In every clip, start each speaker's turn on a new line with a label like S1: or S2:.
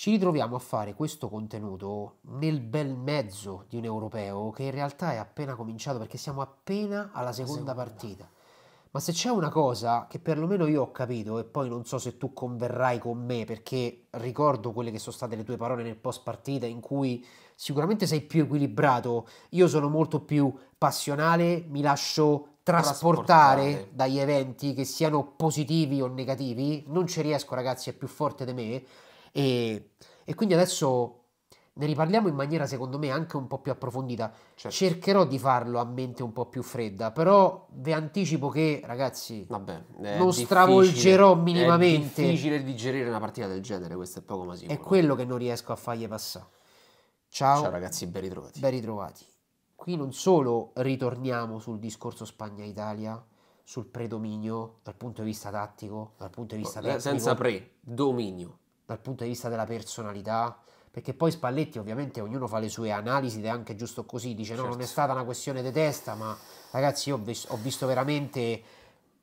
S1: ci ritroviamo a fare questo contenuto nel bel mezzo di un europeo che in realtà è appena cominciato perché siamo appena alla seconda, seconda. partita. Ma se c'è una cosa che perlomeno io ho capito e poi non so se tu converrai con me perché ricordo quelle che sono state le tue parole nel post partita in cui sicuramente sei più equilibrato, io sono molto più passionale, mi lascio trasportare, trasportare dagli eventi che siano positivi o negativi, non ci riesco ragazzi, è più forte di me e, e quindi adesso ne riparliamo in maniera secondo me anche un po' più approfondita. Certo. Cercherò di farlo a mente un po' più fredda, però vi anticipo che ragazzi Vabbè, non stravolgerò minimamente. È difficile digerire una partita del genere, questo è poco ma sicuro. È quello che non riesco a fargli passare. Ciao. Ciao ragazzi, ben ritrovati. Ben ritrovati. Qui non solo ritorniamo sul discorso Spagna-Italia, sul predominio dal punto di vista tattico, dal punto di vista oh, eh, tecnico. Senza pre, dominio dal punto di vista della personalità, perché poi Spalletti ovviamente ognuno fa le sue analisi ed è anche giusto così, dice certo. no, non è certo. stata una questione di testa, ma ragazzi io ho visto veramente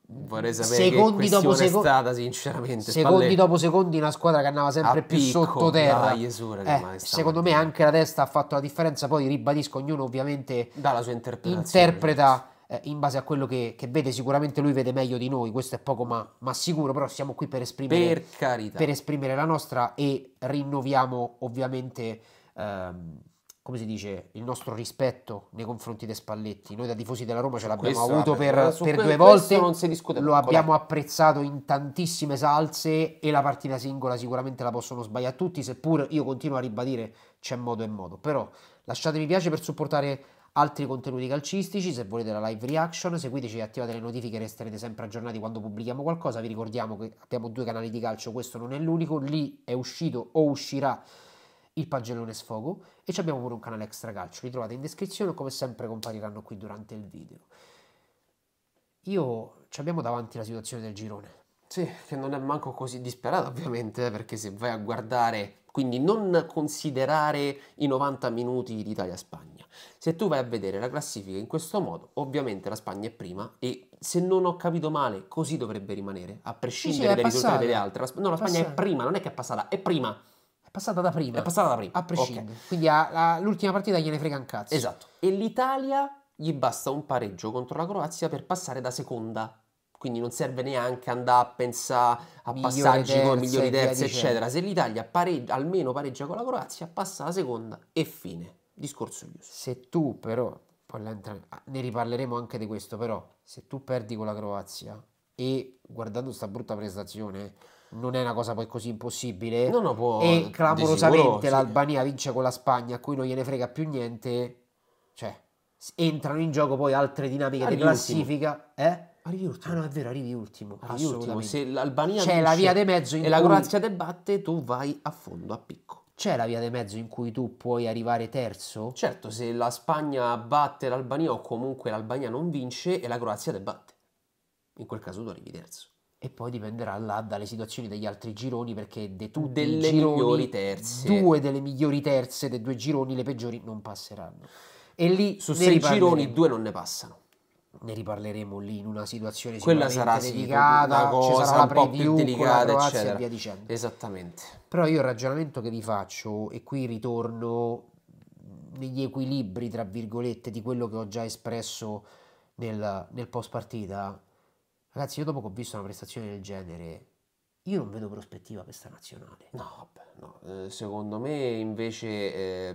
S1: Vorrei sapere secondi dopo secondi, stata sinceramente. Secondi Spalletti. dopo secondi una squadra che andava sempre A più picco, sottoterra. Eh, secondo me anche la testa ha fatto la differenza, poi ribadisco ognuno ovviamente dà la sua interpretazione. interpreta eh, in base a quello che, che, vede, sicuramente lui vede meglio di noi, questo è poco ma, ma sicuro, però siamo qui per esprimere, per, per esprimere, la nostra e rinnoviamo ovviamente, ehm, come si dice, il nostro rispetto nei confronti di Spalletti. Noi da tifosi della Roma ce l'abbiamo questo, avuto vabbè, per, per due volte, non si discute lo abbiamo apprezzato in tantissime salse e la partita singola sicuramente la possono sbagliare tutti, seppur io continuo a ribadire c'è modo e modo, però lasciatemi piace per supportare altri contenuti calcistici, se volete la live reaction, seguiteci e attivate le notifiche, resterete sempre aggiornati quando pubblichiamo qualcosa, vi ricordiamo che abbiamo due canali di calcio, questo non è l'unico, lì è uscito o uscirà il pagellone sfogo e abbiamo pure un canale extra calcio, li trovate in descrizione o come sempre compariranno qui durante il video. Io ci abbiamo davanti la situazione del girone, sì, che non è manco così disperata ovviamente, eh, perché se vai a guardare, quindi non considerare i 90 minuti di Italia-Spagna. Se tu vai a vedere la classifica in questo modo, ovviamente la Spagna è prima e se non ho capito male, così dovrebbe rimanere, a prescindere sì, sì, dai risultati delle altre. La, no, la Spagna passata. è prima, non è che è passata, è prima. È passata da prima. È passata da prima. A prescindere. Okay. Quindi a, a, l'ultima partita gliene frega un cazzo. Esatto. E l'Italia gli basta un pareggio contro la Croazia per passare da seconda quindi non serve neanche andare a pensare a migliori passaggi terze, con migliori terzi, eccetera. Se l'Italia pareggia, almeno pareggia con la Croazia, passa la seconda e fine. Discorso chiuso. Se tu però, ah, ne riparleremo anche di questo, però se tu perdi con la Croazia e guardando sta brutta prestazione non è una cosa poi così impossibile no, no, può, e clamorosamente l'Albania vince con la Spagna a cui non gliene frega più niente, cioè entrano in gioco poi altre dinamiche All di classifica, eh? Arrivi ah, ultimo. Ah no, è vero, arrivi ultimo. Arrivi ultimo. Se l'Albania c'è la via di mezzo in e cui... la Croazia te batte, tu vai a fondo, a picco. C'è la via di mezzo in cui tu puoi arrivare terzo? Certo, se la Spagna batte l'Albania o comunque l'Albania non vince e la Croazia te batte. In quel caso tu arrivi terzo. E poi dipenderà là dalle situazioni degli altri gironi perché de tutti delle i gironi, migliori terze. due delle migliori terze dei due gironi, le peggiori non passeranno. E lì su sei gironi due non ne passano ne riparleremo lì in una situazione Quella sarà delicata, una cosa, sarà un po' più delicata, eccetera. e via dicendo. Esattamente. Però io il ragionamento che vi faccio, e qui ritorno negli equilibri, tra virgolette, di quello che ho già espresso nel, nel post partita, ragazzi, io dopo che ho visto una prestazione del genere, io non vedo prospettiva per questa nazionale. No, no. Eh, secondo me invece eh,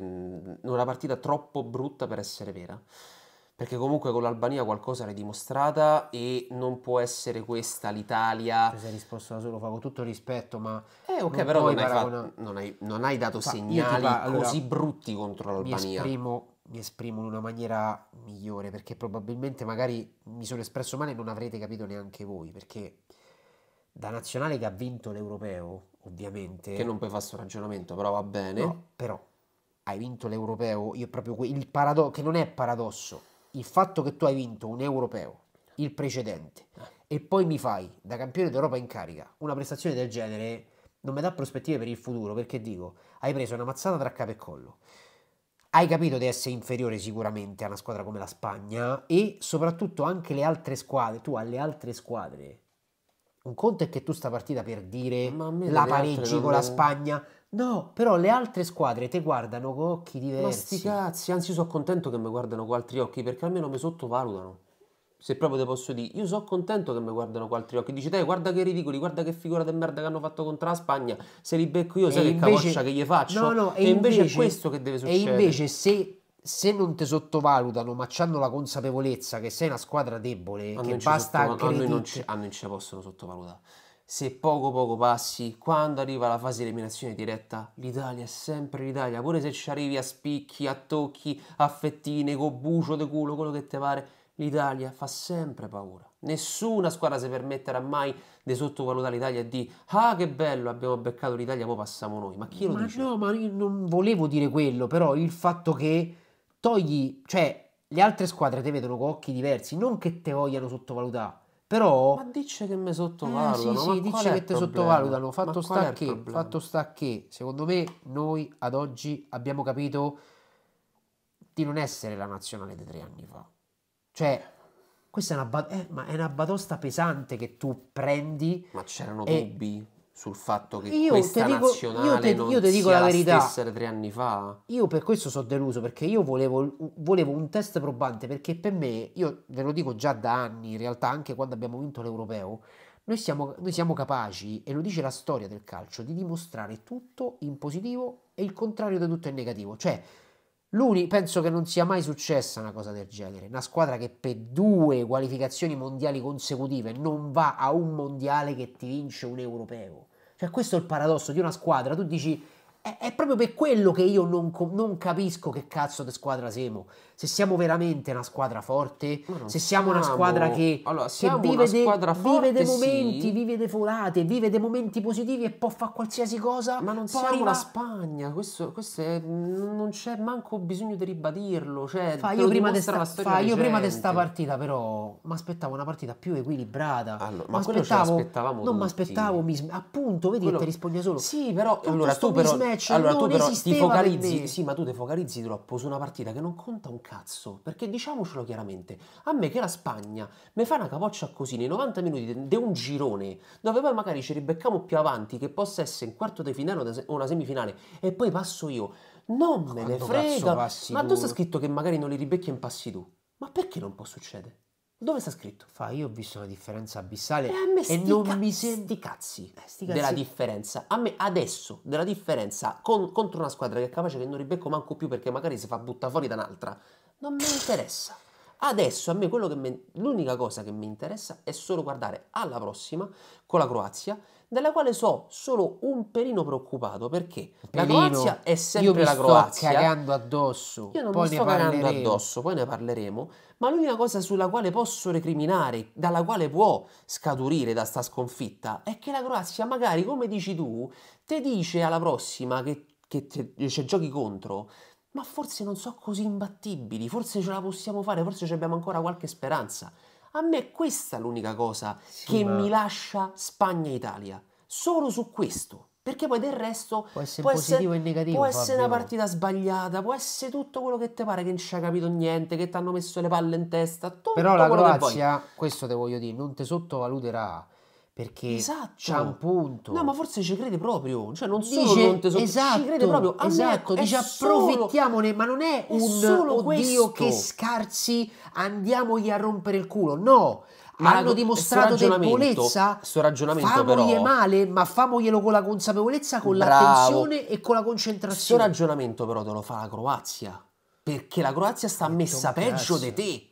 S1: una partita troppo brutta per essere vera perché comunque con l'Albania qualcosa l'hai dimostrata e non può essere questa l'Italia. Ti sei risposto da solo, fa con tutto rispetto, ma... Eh ok, non però non hai, paragona... fa... non, hai, non hai, dato fa... segnali fa... allora, così brutti contro l'Albania. Mi esprimo, mi esprimo in una maniera migliore, perché probabilmente magari mi sono espresso male e non avrete capito neanche voi, perché da nazionale che ha vinto l'Europeo, ovviamente... Che non puoi fare questo ragionamento, però va bene. No, però hai vinto l'Europeo, io proprio il paradosso, che non è paradosso il fatto che tu hai vinto un europeo, il precedente, e poi mi fai da campione d'Europa in carica una prestazione del genere, non mi dà prospettive per il futuro, perché dico, hai preso una mazzata tra capo e collo. Hai capito di essere inferiore sicuramente a una squadra come la Spagna e soprattutto anche le altre squadre, tu alle altre squadre. Un conto è che tu sta partita per dire la pareggi con la Spagna, No, però le altre squadre te guardano con occhi diversi. Ma sti cazzi, anzi io sono contento che mi guardano con altri occhi perché almeno mi sottovalutano. Se proprio te posso dire, io sono contento che mi guardano con altri occhi. Dici, dai, guarda che ridicoli, guarda che figura di merda che hanno fatto contro la Spagna. Se li becco io, sai invece... che cavoccia che gli faccio. No, no, e, e invece, invece è questo che deve succedere. E invece se se non ti sottovalutano, ma hanno la consapevolezza che sei una squadra debole, a che basta sottoval- a, noi non ci, a ci possono sottovalutare se poco poco passi, quando arriva la fase di eliminazione diretta, l'Italia è sempre l'Italia, pure se ci arrivi a spicchi, a tocchi, a fettine, con bucio di culo, quello che ti pare, l'Italia fa sempre paura. Nessuna squadra si permetterà mai di sottovalutare l'Italia e di ah che bello abbiamo beccato l'Italia, poi passiamo noi. Ma chi lo ma dice? No, ma io non volevo dire quello, però il fatto che togli, cioè le altre squadre te vedono con occhi diversi, non che te vogliano sottovalutare però... Ma dice che mi sottovalutano. Eh, sì, sì, dice che ti sottovalutano. Fatto sta, che, fatto sta che, secondo me, noi ad oggi abbiamo capito di non essere la nazionale di tre anni fa. Cioè, questa è una, bat- eh, è una, batosta pesante che tu prendi. Ma c'erano e, dubbi? sul fatto che io questa dico, nazionale io te, io te dico la, verità. stessere tre anni fa? Io per questo sono deluso, perché io volevo, volevo, un test probante, perché per me, io ve lo dico già da anni, in realtà anche quando abbiamo vinto l'Europeo, noi siamo, noi siamo capaci, e lo dice la storia del calcio, di dimostrare tutto in positivo e il contrario di tutto in negativo. Cioè, L'uni, penso che non sia mai successa una cosa del genere. Una squadra che per due qualificazioni mondiali consecutive non va a un mondiale che ti vince un europeo. Cioè, questo è il paradosso di una squadra. Tu dici, è, eh, è proprio per quello che io non, non capisco che cazzo di squadra siamo se siamo veramente una squadra forte, se siamo, siamo, una squadra che, allora, che vive, de, squadra forte, vive, dei momenti, sì. vive dei volate, vive dei momenti positivi e può fare qualsiasi cosa. Ma non siamo arriva... la Spagna, questo, questo è, non c'è manco bisogno di ribadirlo. Cioè, fa, io prima, sta, fa io di sta partita, però, mi aspettavo una partita più equilibrata. Allora, ma aspettavo, non mi aspettavo, appunto, vedi quello... che ti risponde solo. Sì, però allora, tu, però, allora, tu però ti focalizzi, sì, ma tu ti focalizzi troppo su una partita che non conta un cazzo cazzo, perché diciamocelo chiaramente, a me che la Spagna mi fa una capoccia così nei 90 minuti di un girone, dove poi magari ci ribeccamo più avanti, che possa essere in quarto di finale o una semifinale, e poi passo io, non me ne frega, ma dove sta scritto che magari non li ribecchi e impassi tu? Ma perché non può succedere? Dove sta scritto? Fa, io ho visto una differenza abissale eh, e, e non cazzi. mi senti cazzi, eh, della differenza. A me adesso della differenza con, contro una squadra che è capace che non ribecco manco più perché magari si fa buttare fuori da un'altra non mi interessa. Adesso a me quello che mi, l'unica cosa che mi interessa è solo guardare alla prossima con la Croazia, della quale so solo un pelino preoccupato perché pelino, la Croazia è sempre la Croazia. sto cagando addosso. Io non poi mi sto cagando addosso, poi ne parleremo, ma l'unica cosa sulla quale posso recriminare, dalla quale può scaturire da sta sconfitta, è che la Croazia magari, come dici tu, ti dice alla prossima che, che te, cioè, giochi contro ma forse non so così imbattibili, forse ce la possiamo fare, forse abbiamo ancora qualche speranza. A me questa è l'unica cosa sì, che ma... mi lascia Spagna e Italia, solo su questo. Perché poi del resto può essere, può positivo essere, e negativo, può essere una partita sbagliata, può essere tutto quello che ti pare che non ci hai capito niente, che ti hanno messo le palle in testa. Però la Croazia, questo te voglio dire, non ti sottovaluterà perché esatto. c'ha un punto. No, ma forse ci crede proprio, cioè non dice, solo non te so, esatto, ci crede proprio. A esatto, dice approfittiamone, ma non è un solo oddio questo. che scarsi, andiamogli a rompere il culo. No, ma hanno dimostrato debolezza. Questo ragionamento famoglie però, male, ma famoglielo con la consapevolezza, con bravo. l'attenzione e con la concentrazione. Questo ragionamento però te lo fa la Croazia, perché la Croazia sta messa peggio di te.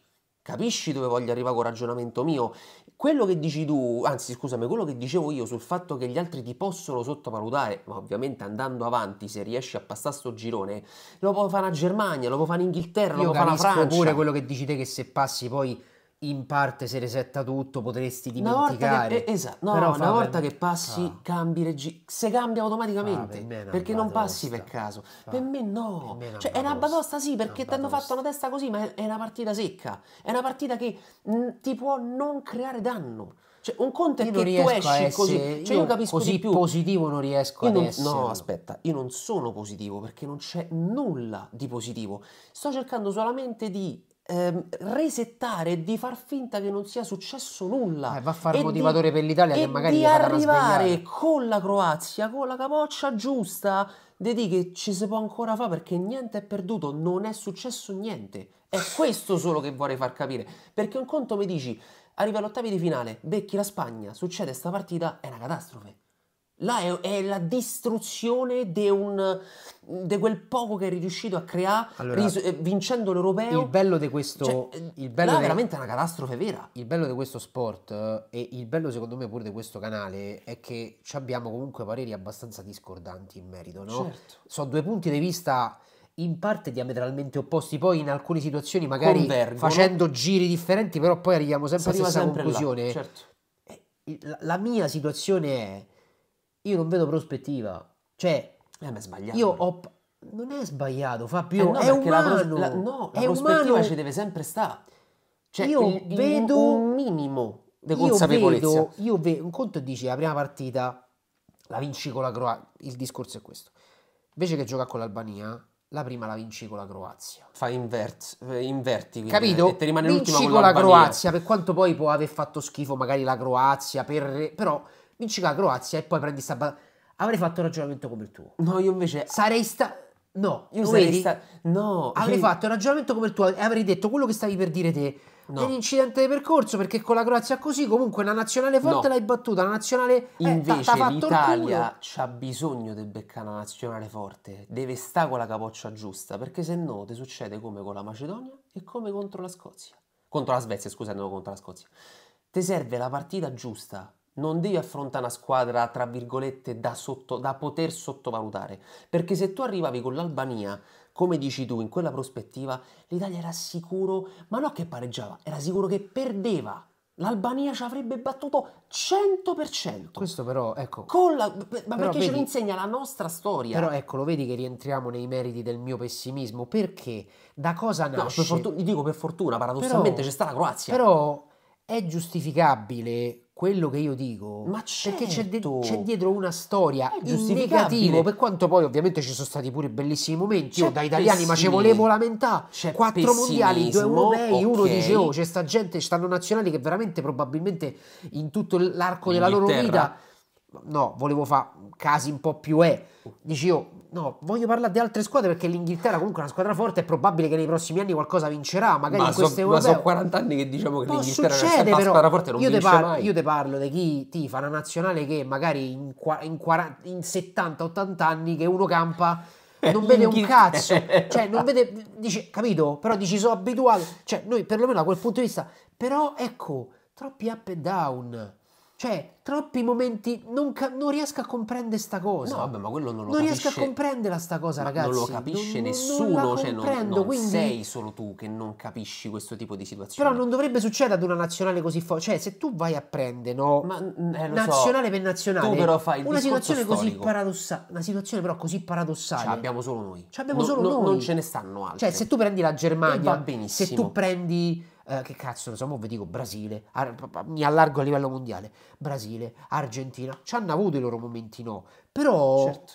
S1: Capisci dove voglio arrivare con il ragionamento mio? Quello che dici tu, anzi scusami, quello che dicevo io sul fatto che gli altri ti possono sottovalutare, ma ovviamente andando avanti, se riesci a passare sto girone, lo può fare la Germania, lo può fare l'Inghilterra, in lo può fare la Francia. pure quello che dici te che se passi poi in parte si resetta tutto, potresti dimenticare. Che, eh, esatto, no, Però una volta per... che passi ah. cambi regista. se cambia automaticamente, ah, perché non passi per caso. Ah. Per me no. Per me cioè, è una batosta sì, perché ti hanno fatto una testa così, ma è una partita secca. È una partita che mh, ti può non creare danno. Cioè, un conto è che tu esci così, essere, cioè io, io capisco così più. positivo non riesco io non, essere. No, aspetta, io non sono positivo perché non c'è nulla di positivo. Sto cercando solamente di ehm, resettare di far finta che non sia successo nulla. Eh, va a fare il motivatore di, per l'Italia che magari di arrivare con la Croazia, con la capoccia giusta, di dire che ci si può ancora fare perché niente è perduto, non è successo niente. È questo solo che vorrei far capire. Perché un conto mi dici, arriva all'ottavi di finale, becchi la Spagna, succede sta partita, è una catastrofe. Là è, è, la distruzione di de quel poco che è riuscito a creare allora, ris- eh, vincendo l'europeo. Il bello di questo. Cioè, il eh, bello là de, veramente una catastrofe vera. Il bello di questo sport eh, e il bello, secondo me, pure di questo canale è che abbiamo comunque pareri abbastanza discordanti in merito. No? Certo. Sono due punti di vista in parte diametralmente opposti, poi in alcune situazioni magari Convergono. facendo giri differenti, però poi arriviamo sempre alla stessa sempre conclusione. Là, certo. La mia situazione è io non vedo prospettiva. Cioè, eh, è sbagliato. Io ho... Non è sbagliato, Fabio, eh no, è umano. La, pros- la, no, la prospettiva umano. ci deve sempre stare. Cioè, io il, vedo... Un minimo di consapevolezza. Io vedo, io vedo... Un conto dici, la prima partita la vinci con la Croazia. Il discorso è questo. Invece che giocare con l'Albania, la prima la vinci con la Croazia. Fa invert, inverti, quindi, capito? E ti rimane vinci l'ultima con, con la Croazia, per quanto poi può aver fatto schifo magari la Croazia, per... però vinci la Croazia e poi prendi Sabatini. Avrei fatto un ragionamento come il tuo. No, io invece... Sarei stato... No, io sarei Sta... No. Avrei io... fatto un ragionamento come il tuo e avrei detto quello che stavi per dire te. No. È un incidente di percorso perché con la Croazia così comunque la nazionale forte no. l'hai battuta, la nazionale eh, Invece eh, t- l'Italia ha bisogno di beccare una nazionale forte, deve stare con la capoccia giusta perché se no ti succede come con la Macedonia e come contro la Scozia. Contro la Svezia, scusa, non contro la Scozia. Ti serve la partita giusta, non devi affrontare una squadra, tra virgolette, da, sotto, da poter sottovalutare. Perché se tu arrivavi con l'Albania, come dici tu, in quella prospettiva, l'Italia era sicuro, ma non che pareggiava, era sicuro che perdeva l'Albania ci avrebbe battuto 100%. Questo però, ecco... La, ma perché vedi, ce lo insegna la nostra storia. Però ecco, lo vedi che rientriamo nei meriti del mio pessimismo, perché da cosa nasce... No, per fortuna, dico per fortuna, paradossalmente c'è stata la Croazia. Però è giustificabile quello che io dico ma certo. perché c'è, de- certo. c'è dietro una storia giustificativa. per quanto poi ovviamente ci sono stati pure bellissimi momenti io da italiani ma ci volevo lamentare. quattro mondiali due europei okay. uno dice oh c'è sta gente ci stanno nazionali che veramente probabilmente in tutto l'arco della loro vita no, volevo fare casi un po' più E. io, no, voglio parlare di altre squadre perché l'Inghilterra comunque è una squadra forte, è probabile che nei prossimi anni qualcosa vincerà, magari ma in queste so, europee. Ma sono 40 anni che diciamo che l'Inghilterra succede, è una squadra forte, non io vince parlo, mai. Io ti parlo di chi fa una nazionale che magari in, in, in 70-80 anni che uno campa eh, non vede un cazzo, eh. cioè non vede, dice, capito? Però dici sono abituato, cioè noi perlomeno da quel punto di vista, però ecco, troppi up and down cioè, troppi momenti non, ca- non riesco a comprendere sta cosa. No, vabbè, ma quello non lo non capisce. Non riesco a comprendere sta cosa, ragazzi. Non lo capisce non, nessuno, non cioè non, non quindi... sei solo tu che non capisci questo tipo di situazione. Però non dovrebbe succedere ad una nazionale così forte. Cioè, se tu vai a prendere, no? Ma, mm, eh, nazionale so, per nazionale. Tu però fai il una situazione storico. così paradossale, una situazione però così paradossale. Ce cioè, l'abbiamo solo noi. Ce cioè, l'abbiamo no, solo no, noi. Non ce ne stanno altri. Cioè, se tu prendi la Germania, va benissimo. se tu prendi eh, che cazzo ne so, vi dico Brasile, mi allargo a livello mondiale, Brasile, Argentina, ci hanno avuto i loro momenti no, però... Certo.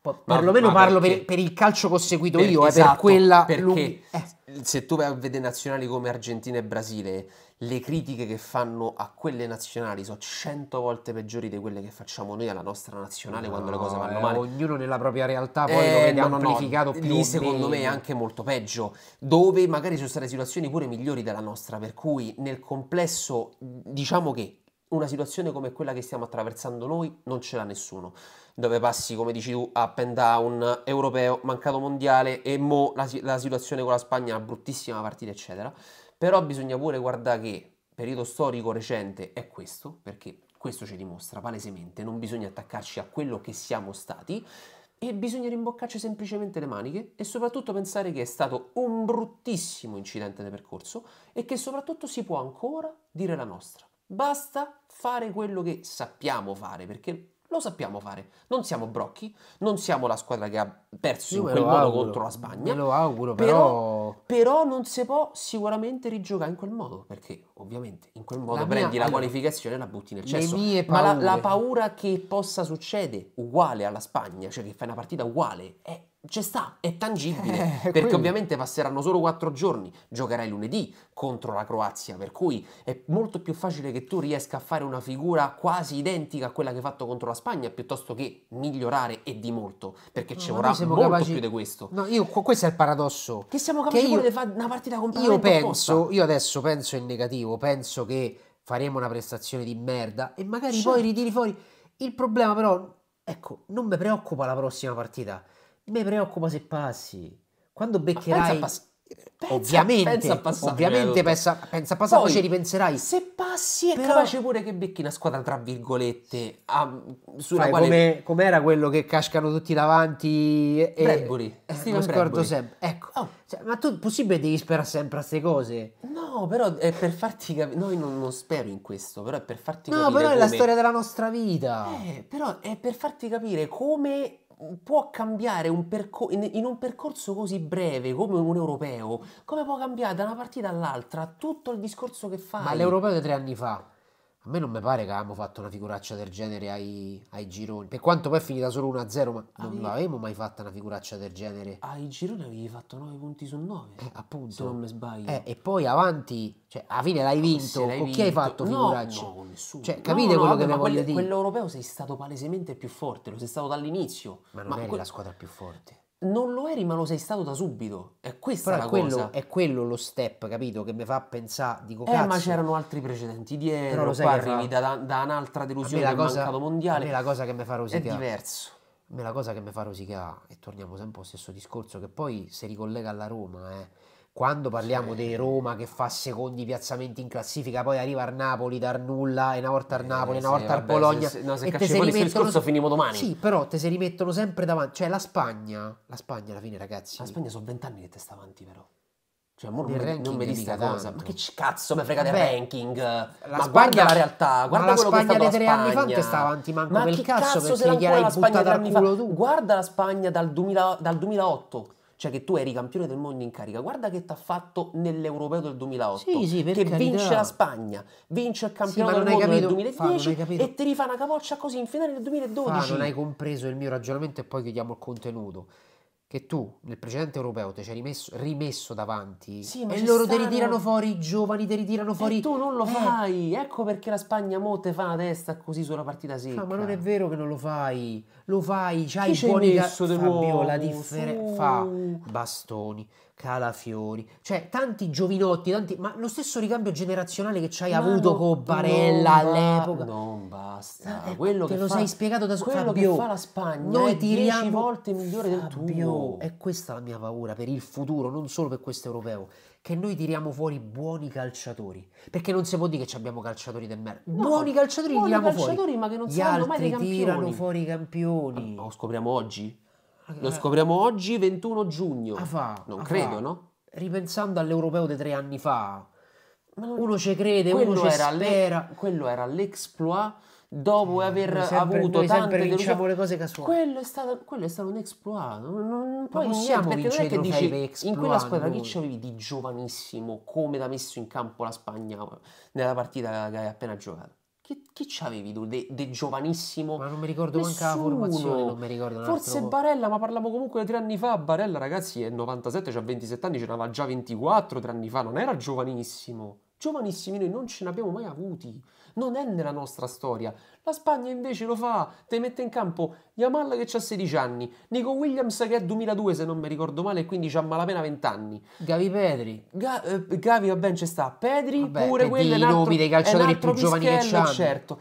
S1: Po- ma, perlomeno ma parlo per, per, il calcio che ho seguito per, io, esatto, eh, per esatto, quella... Perché lunghi, eh. se tu vai a vedere nazionali come Argentina e Brasile le critiche che fanno a quelle nazionali sono cento volte peggiori di quelle che facciamo noi alla nostra nazionale no, quando le cose vanno eh, male. ognuno nella propria realtà poi eh, lo vediamo no, amplificato no, più. Lì secondo me è anche molto peggio, dove magari sono state situazioni pure migliori della nostra, per cui nel complesso diciamo che una situazione come quella che stiamo attraversando noi non ce l'ha nessuno, dove passi, come dici tu, up and down, europeo, mancato mondiale e mo la, la situazione con la Spagna, bruttissima partita, eccetera. Però bisogna pure guardare che periodo storico recente è questo, perché questo ci dimostra palesemente, non bisogna attaccarci a quello che siamo stati e bisogna rimboccarci semplicemente le maniche e soprattutto pensare che è stato un bruttissimo incidente di percorso e che soprattutto si può ancora dire la nostra. Basta fare quello che sappiamo fare, perché lo sappiamo fare. Non siamo brocchi, non siamo la squadra che ha perso Io in quel modo auguro, contro la Spagna. Me lo auguro, però... però... però non si può sicuramente rigiocare in quel modo, perché ovviamente in quel modo la prendi mia... la qualificazione e la butti nel cesso. Ma la, la, paura che possa succedere uguale alla Spagna, cioè che fai una partita uguale, è c'è sta, è tangibile, eh, perché ovviamente passeranno solo quattro giorni, giocherai lunedì contro la Croazia, per cui è molto più facile che tu riesca a fare una figura quasi identica a quella che hai fatto contro la Spagna, piuttosto che migliorare e di molto, perché no, ci vorrà molto capaci... più di questo. No, io, questo è il paradosso. Che siamo capaci di fare una partita completamente io penso, opposta. Io adesso penso in negativo, penso che faremo una prestazione di merda e magari sì. Cioè. poi ritiri fuori. Il problema però, ecco, non mi preoccupa la prossima partita mi preoccupa se passi. Quando beccherai... Pass- pensa, ovviamente, pensa a passare, ovviamente pensa, pensa a passare, poi, poi ci ripenserai. Se passi è però... capace pure che becchi una squadra tra virgolette a, sulla quale... come, com'era quello che cascano tutti davanti e, Bradbury, eh, Steven scordo sempre. Ecco. Oh. Cioè, ma tu possibile devi sperare sempre a queste cose? No, però è per farti capire. Noi non, non, spero in questo, però è per farti no, capire. No, però come... è la storia della nostra vita. Eh, però è per farti capire come può cambiare un percor- in un percorso così breve come un europeo, come può cambiare da una partita all'altra tutto il discorso che fa? Ma l'europeo di tre anni fa a me non mi pare che avevamo fatto una figuraccia del genere ai, ai gironi. Per quanto poi è finita solo 1-0, ma avevi... non l'avevamo mai fatta una figuraccia del genere. Ai gironi avevi fatto 9 punti su 9. Eh, appunto. Se non mi sbaglio. Eh, e poi avanti, cioè, alla fine l'hai eh, vinto. L'hai con chi vinto? hai fatto figuraccia? No, no, con nessuno. Cioè, capite no, quello vabbè, che vi voglio quel, dire? Quello europeo sei stato palesemente più forte, lo sei stato dall'inizio. Ma non ma eri quel... la squadra più forte non lo eri, ma lo sei stato da subito. È questa Però la è quello, cosa. È quello lo step, capito? Che mi fa pensare, dico eh, cazzo. ma c'erano altri precedenti dietro. Però lo sai arrivi fa... da, da, un'altra delusione del cosa, mancato mondiale. A me la cosa che mi fa rosicare. È diverso. A la cosa che mi fa rosicare, e torniamo sempre allo stesso discorso, che poi si ricollega alla Roma, eh quando parliamo sì. dei Roma che fa secondi piazzamenti in classifica, poi arriva al Napoli dal nulla, e una volta al eh, Napoli, eh, una volta sì, al vabbè, Bologna. Se, no, se cacciamo questo discorso finimo domani. Sì, però te si rimettono sempre davanti. Cioè la Spagna, la Spagna alla fine ragazzi. La Spagna sono vent'anni che te sta avanti però. Cioè, non, mi, non mi dici cosa. Ma che cazzo mi frega del Beh, ranking? La ma Spagna, guarda la realtà, guarda la Spagna che tre anni fa che sta avanti, manco ma per che cazzo, cazzo perché gliel'hai buttata al culo tu. Guarda la Spagna dal, 2000, dal 2008 cioè che tu eri campione del mondo in carica, guarda che ti ha fatto nell'Europeo del 2008, sì, sì, che carità. vince la Spagna, vince il campione sì, del mondo capito, del 2010 fa, e ti rifà una capoccia così in finale del 2012. Fa, non hai compreso il mio ragionamento e poi chiudiamo il contenuto che tu nel precedente europeo ti ci hai rimesso, rimesso davanti sì, e loro stanno... te ritirano fuori i giovani, ti ritirano fuori. E tu non lo eh. fai, ecco perché la Spagna mo te fa la testa così sulla partita ah, secca. No, ma non è vero che non lo fai, lo fai, c'hai Chi i buoni messo ca- Fabio, la differenza fa bastoni. Calafiori, cioè tanti giovinotti, tanti, ma lo stesso ricambio generazionale che ci hai avuto no, con Barella non all'epoca. Va, non basta. Eh, eh quello che lo fa, sei spiegato da solo. Quello che fa la Spagna noi è eh, tiriamo, 10 volte migliore Fabio, del tuo. E questa è la mia paura per il futuro, non solo per questo europeo. Che noi tiriamo fuori buoni calciatori. Perché non si può dire che abbiamo calciatori del merda. No, buoni calciatori buoni li tiriamo calciatori, fuori. ma che non Gli saranno mai dei campioni. tirano fuori i campioni. Ah, lo scopriamo oggi? Lo eh. scopriamo oggi, 21 giugno. Afà, ah, non afà. Ah, credo, no? Ripensando all'europeo di tre anni fa, uno ci crede, quello uno ci spera. Le, quello era l'exploit dopo eh, aver sempre, aviamo tante delusioni. le cose casuali. Quello è stato, quello è stato un exploit. Non, non poi possiamo niente, perché non è che dici in quella squadra che c'avevi di giovanissimo come l'ha messo in campo la Spagna nella partita che hai appena giocato? chi c'avevi tu de, de giovanissimo? Ma non mi ricordo Nessuno. manca la formazione, non mi ricordo. Forse altro... Barella, ma parlavo comunque di tre anni fa. Barella, ragazzi, è 97, c'ha 27 anni, ce n'aveva già 24 tre anni fa, non era giovanissimo. Giovanissimi noi non ce ne abbiamo mai avuti non è nella nostra storia. La Spagna invece lo fa, te mette in campo Yamal che ha 16 anni, Nico Williams che è 2002 se non mi ricordo male e quindi ha malapena 20 anni. Gavi Pedri. Ga- eh, Gavi va ben ci sta, Pedri Vabbè, pure quello è un altro, dei calciatori più giovani che c'hanno. Certo.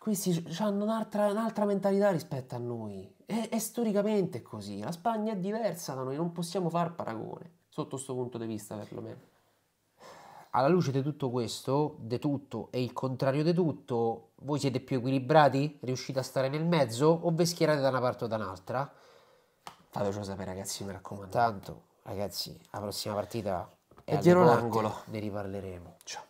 S1: Questi hanno un'altra, un'altra mentalità rispetto a noi. È, è, storicamente così. La Spagna è diversa da noi, non possiamo far paragone, sotto questo punto di vista perlomeno alla luce di tutto questo, di tutto e il contrario di tutto, voi siete più equilibrati? Riuscite a stare nel mezzo o vi schierate da una parte o da un'altra? Fatecelo sapere ragazzi, mi raccomando. Tanto, ragazzi, la prossima partita è, è dietro l'angolo. Ne riparleremo. Ciao.